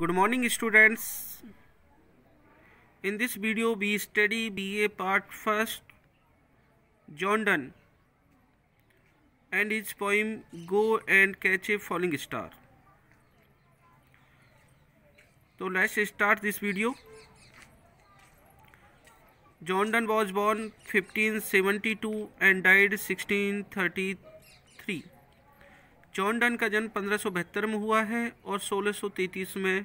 good morning students in this video we study BA part first John Donne and his poem go and catch a falling star so let's start this video John Donne was born 1572 and died 1633 John Donne का जन्म पंद्रह में हुआ है और 1633 में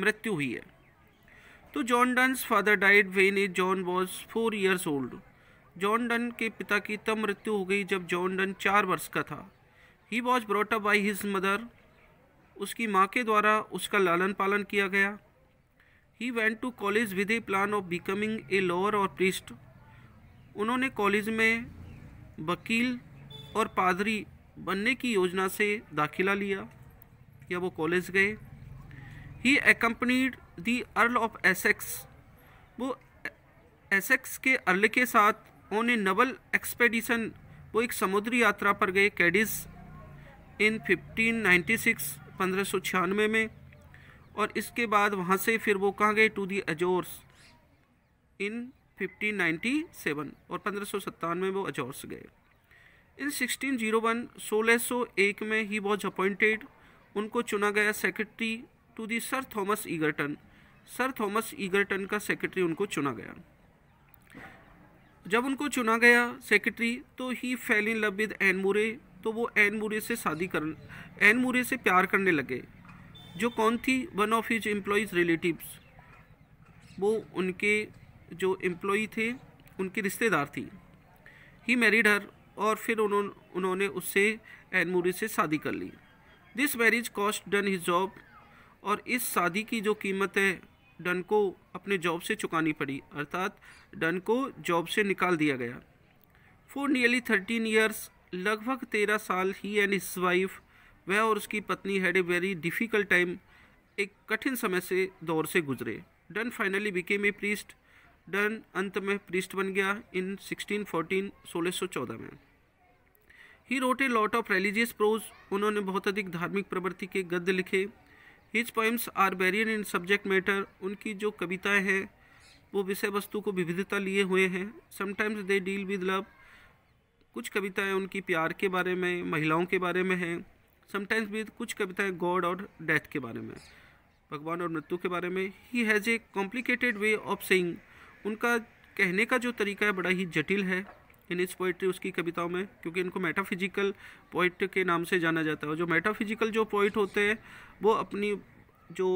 मृत्यु हुई है तो John Donne father died when is John was four years old John Donne के पिता की तब मृत्यु हो गई जब जॉन डन चार वर्ष का था he was brought up by his mother उसकी माँ के द्वारा उसका लालन पालन किया गया he went to college with a plan of becoming a lawyer और प्रिस्ट उन्होंने कॉलेज में वकील और पादरी बनने की योजना से दाखिला लिया या वो कॉलेज गए he accompanied the earl of Essex वो एसेक्स के अर्ल के साथ ऑन ए नवल एक्सपेडिशन वो एक समुद्री यात्रा पर गए कैडिस इन 1596 1596 में और इसके बाद वहाँ से फिर वो कहाँ गए टू दी अजोर्स इन 1597 और पंद्रह में वो अजोर्स गए इन 1601 वन में ही वॉज अपॉइंटेड उनको चुना गया secretary to the sir Thomas Egerton sir Thomas Egerton का सेक्रेटरी उनको चुना गया जब उनको चुना गया सेक्रेटरी तो he fell in love with Ann More तो वो एन मूरे से शादी कर एन मूरे से प्यार करने लगे जो कौन थी one of his employees relatives वो उनके जो एम्प्लॉय थे उनकी रिश्तेदार थी ही मैरिड हर और फिर उन्हों, उन्होंने उससे एनमूरी से शादी कर ली this marriage cost Donne his job और इस शादी की जो कीमत है डन को अपने जॉब से चुकानी पड़ी अर्थात डन को जॉब से निकाल दिया गया फॉर नियरली थर्टीन ईयर्स लगभग तेरह साल ही एंड हिज वाइफ वह और उसकी पत्नी had a very difficult time एक कठिन समय से दौर से गुजरे Donne finally became a priest Donne अंत में प्रीस्ट बन गया इन 1614 चौदह में he wrote a lot of religious prose उन्होंने बहुत अधिक धार्मिक प्रवृत्ति के गद्य लिखे हिज पोइम्स आर बैरियन इन सब्जेक्ट मैटर उनकी जो कविताएं हैं वो विषय वस्तु को विविधता लिए हुए हैं sometimes they deal with love कुछ कविताएं उनकी प्यार के बारे में महिलाओं के बारे में हैं समटाइम्स विद कुछ कविताएं गॉड और डेथ के बारे में भगवान और मृत्यु के बारे में he has a complicated way of saying उनका कहने का जो तरीका है बड़ा ही जटिल है इन इस पोइट्री उसकी कविताओं में क्योंकि इनको मेटाफिजिकल पोइट के नाम से जाना जाता है जो मेटाफिजिकल जो पोइट होते हैं वो अपनी जो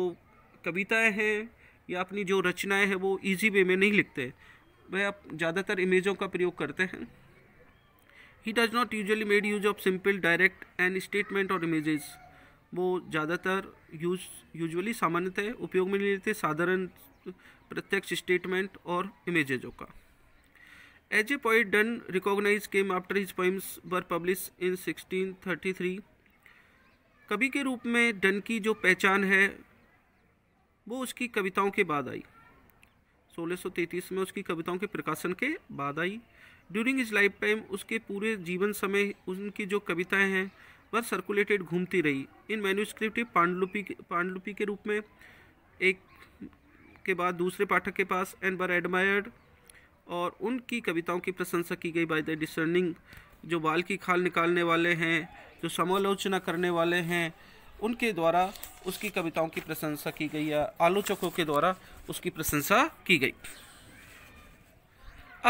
कविताएं हैं या अपनी जो रचनाएं हैं वो इजी वे में नहीं लिखते वह आप ज़्यादातर इमेजों का प्रयोग करते हैं he does not usually made use of simple direct and statement और इमेजेस वो ज़्यादातर यूज यूजअली सामान्यतः उपयोग में नहीं लेते साधारण प्रत्यक्ष स्टेटमेंट और इमेजेजों का H. Donne recognise came after his after वर पब्लिश इन सिक्सटीन थर्टी 1633. कवि के रूप में डन की जो पहचान है वो उसकी कविताओं के बाद आई 1633 में उसकी कविताओं के प्रकाशन के बाद I during his lifetime उसके पूरे जीवन समय उनकी जो कविताएं हैं वह सर्कुलेटेड घूमती रही इन मैन्यूस्क्रिप्ट पांडुलिपि पांडुलिपि के रूप में एक के बाद दूसरे पाठक के पास एंड वर एडमायर्ड और उनकी कविताओं की प्रशंसा की गई बाय द डिसर्निंग जो बाल की खाल निकालने वाले हैं जो समालोचना करने वाले हैं उनके द्वारा उसकी कविताओं की प्रशंसा की गई या आलोचकों के द्वारा उसकी प्रशंसा की गई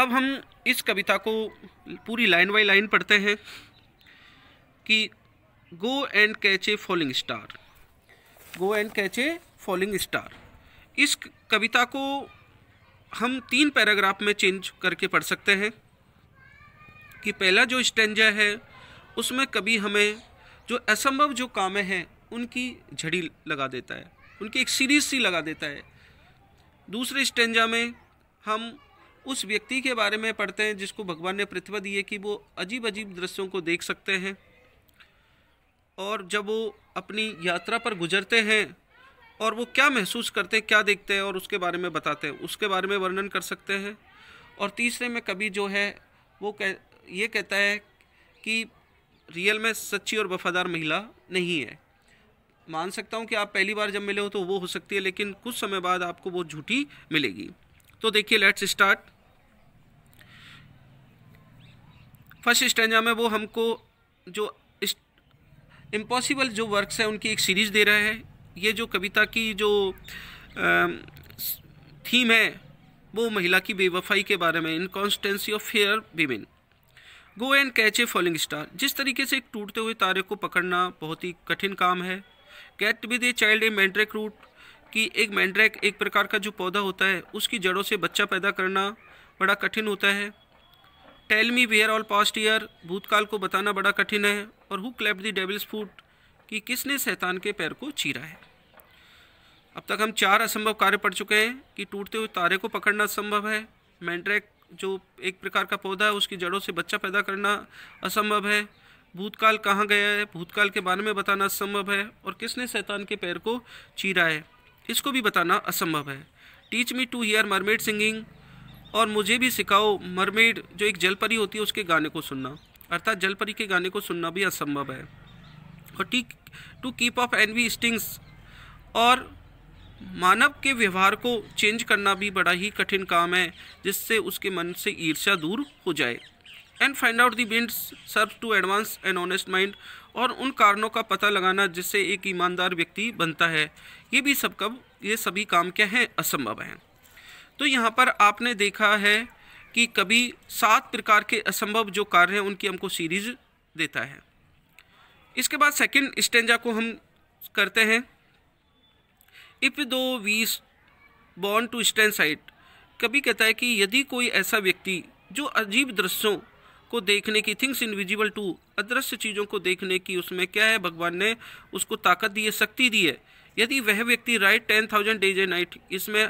अब हम इस कविता को पूरी लाइन बाई लाइन पढ़ते हैं कि go and catch a falling star go and catch a falling star इस कविता को हम तीन पैराग्राफ में चेंज करके पढ़ सकते हैं कि पहला जो स्टेंजा है उसमें कभी हमें जो असंभव जो कामें हैं उनकी झड़ी लगा देता है उनकी एक सीरीज सी लगा देता है दूसरे स्टेंजा में हम उस व्यक्ति के बारे में पढ़ते हैं जिसको भगवान ने प्रतिभा दी है कि वो अजीब अजीब दृश्यों को देख सकते हैं और जब वो अपनी यात्रा पर गुजरते हैं और वो क्या महसूस करते हैं क्या देखते हैं और उसके बारे में बताते हैं उसके बारे में वर्णन कर सकते हैं और तीसरे में कभी जो है वो कह ये कहता है कि रियल में सच्ची और वफादार महिला नहीं है मान सकता हूँ कि आप पहली बार जब मिले हो तो वो हो सकती है लेकिन कुछ समय बाद आपको वो झूठी मिलेगी तो देखिए लेट्स स्टार्ट फर्स्ट स्टेंजा में वो हमको जो इम्पॉसिबल जो वर्क्स है उनकी एक सीरीज दे रहा है ये जो कविता की जो थीम है वो महिला की बेवफाई के बारे में inconstancy of fair women go and catch a falling star जिस तरीके से एक टूटते हुए तारे को पकड़ना बहुत ही कठिन काम है get with a child a mandrake root कि एक मैंड्रेक एक प्रकार का जो पौधा होता है उसकी जड़ों से बच्चा पैदा करना बड़ा कठिन होता है tell me where all past year भूतकाल को बताना बड़ा कठिन है और हु क्लैप दी डेबल्स फूट कि किसने शैतान के पैर को चीरा है अब तक हम चार असंभव कार्य पढ़ चुके हैं कि टूटते हुए तारे को पकड़ना संभव है मैंट्रैक जो एक प्रकार का पौधा है उसकी जड़ों से बच्चा पैदा करना असंभव है भूतकाल कहाँ गया है भूतकाल के बारे में बताना असंभव है और किसने शैतान के पैर को चीरा है इसको भी बताना असंभव है teach me to hear mermaid singing और मुझे भी सिखाओ मरमेड जो एक जलपरी होती है उसके गाने को सुनना अर्थात जलपरी के गाने को सुनना भी असंभव है और to keep off envy stings और मानव के व्यवहार को चेंज करना भी बड़ा ही कठिन काम है जिससे उसके मन से ईर्ष्या दूर हो जाए and find out the binds serve to advance and honest mind और उन कारणों का पता लगाना जिससे एक ईमानदार व्यक्ति बनता है ये भी सब कब ये सभी काम क्या हैं असंभव हैं तो यहाँ पर आपने देखा है कि कभी सात प्रकार के असंभव जो कार्य हैं उनकी हमको सीरीज देता है इसके बाद सेकेंड स्टेंजा को हम करते हैं if thou be bound to stand sight कभी कहता है कि यदि कोई ऐसा व्यक्ति जो अजीब दृश्यों को देखने की थिंग्स इनविजिबल टू अदृश्य चीज़ों को देखने की उसमें क्या है भगवान ने उसको ताकत दी है शक्ति दी है यदि वह व्यक्ति ride ten thousand days a night इसमें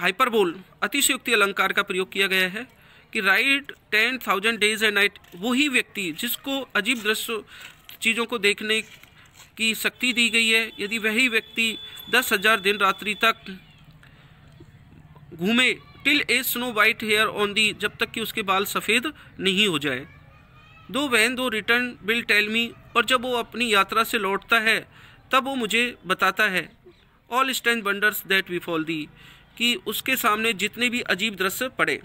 हाइपरबोल अतिशयुक्ति अलंकार का प्रयोग किया गया है कि ride ten thousand days and night वही व्यक्ति जिसको अजीब दृश्य चीज़ों को देखने की शक्ति दी गई है यदि वही व्यक्ति दस हजार दिन रात्रि तक घूमे till a snow white hair on the जब तक कि उसके बाल सफ़ेद नहीं हो जाए दो वैन दो रिटर्न बिल टेल मी और जब वो अपनी यात्रा से लौटता है तब वो मुझे बताता है all strange wonders that befell thee कि उसके सामने जितने भी अजीब दृश्य पड़े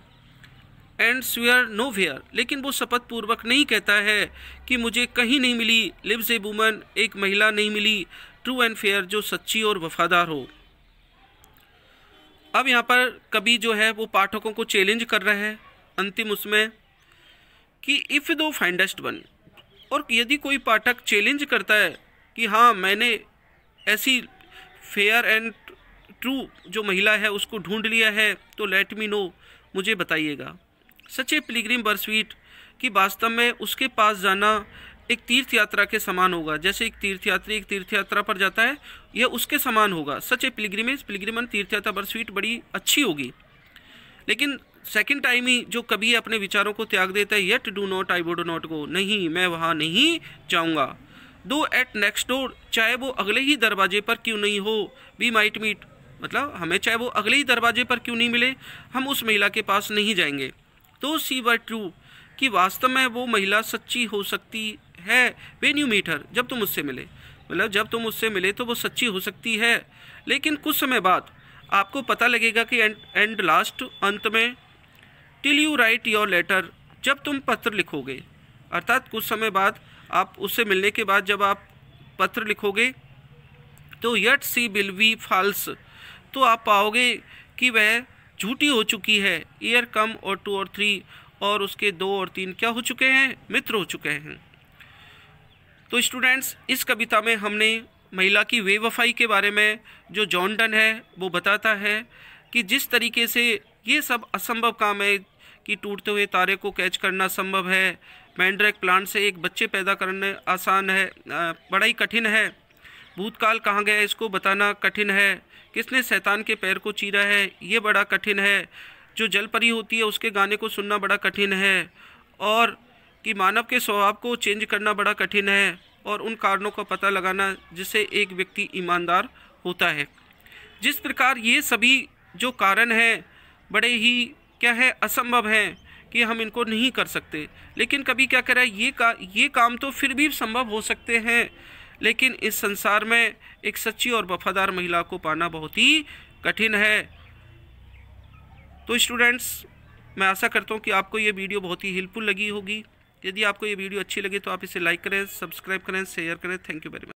एंड स्वेयर नो वेयर लेकिन वो शपथ पूर्वक नहीं कहता है कि मुझे कहीं नहीं मिली लिव्स ए वूमन एक महिला नहीं मिली ट्रू एंड फेयर जो सच्ची और वफादार हो अब यहाँ पर कभी जो है वो पाठकों को चैलेंज कर रहा है अंतिम उसमें कि इफ़ दो फाइंडेस्ट वन और यदि कोई पाठक चैलेंज करता है कि हाँ मैंने ऐसी फेयर एंड ट्रू जो महिला है उसको ढूंढ लिया है तो लेट मी नो मुझे बताइएगा सच्चे पिलीग्रीम पिलग्रिम बरस्वीट कि वास्तव में उसके पास जाना एक तीर्थ यात्रा के समान होगा जैसे एक तीर्थयात्री एक तीर्थ यात्रा पर जाता है यह उसके समान होगा सच ए पिलग्रिमेज पिलग्रिमन तीर्थ यात्रा बरस्वीट बड़ी अच्छी होगी लेकिन सेकेंड टाइम ही जो कभी अपने विचारों को त्याग देता है yet do not I would not go नहीं मैं वहाँ नहीं जाऊँगा दो एट नेक्स्ट डोर चाहे वो अगले ही दरवाजे पर क्यों नहीं हो वी माइट मीट मतलब हमें चाहे वो अगले ही दरवाजे पर क्यों नहीं मिले हम उस महिला के पास नहीं जाएंगे तो सी बाय ट्रू कि वास्तव में वो महिला सच्ची हो सकती है वेन यू मीट हर जब तुम उससे मिले मतलब जब तुम उससे मिले तो वो सच्ची हो सकती है लेकिन कुछ समय बाद आपको पता लगेगा कि एंड एंड लास्ट अंत में till you write your letter जब तुम पत्र लिखोगे अर्थात कुछ समय बाद आप उससे मिलने के बाद जब आप पत्र लिखोगे तो yet she will be false तो आप पाओगे कि वह झूठी हो चुकी है ईयर कम और टू और थ्री और उसके दो और तीन क्या हो चुके हैं मित्र हो चुके हैं तो स्टूडेंट्स इस कविता में हमने महिला की बेवफाई के बारे में जो जॉन डन है वो बताता है कि जिस तरीके से ये सब असंभव काम है कि टूटते हुए तारे को कैच करना संभव है मैंड्रैक प्लांट से एक बच्चे पैदा करने आसान है बड़ा ही कठिन है भूतकाल कहाँ गया इसको बताना कठिन है किसने शैतान के पैर को चीरा है ये बड़ा कठिन है जो जलपरी होती है उसके गाने को सुनना बड़ा कठिन है और कि मानव के स्वभाव को चेंज करना बड़ा कठिन है और उन कारणों का पता लगाना जिससे एक व्यक्ति ईमानदार होता है जिस प्रकार ये सभी जो कारण हैं बड़े ही क्या है असंभव हैं कि हम इनको नहीं कर सकते लेकिन कभी क्या करें ये का ये काम तो फिर भी संभव हो सकते हैं लेकिन इस संसार में एक सच्ची और वफादार महिला को पाना बहुत ही कठिन है तो स्टूडेंट्स मैं आशा करता हूँ कि आपको ये वीडियो बहुत ही हेल्पफुल लगी होगी यदि आपको ये वीडियो अच्छी लगी तो आप इसे लाइक करें सब्सक्राइब करें शेयर करें थैंक यू वेरी मच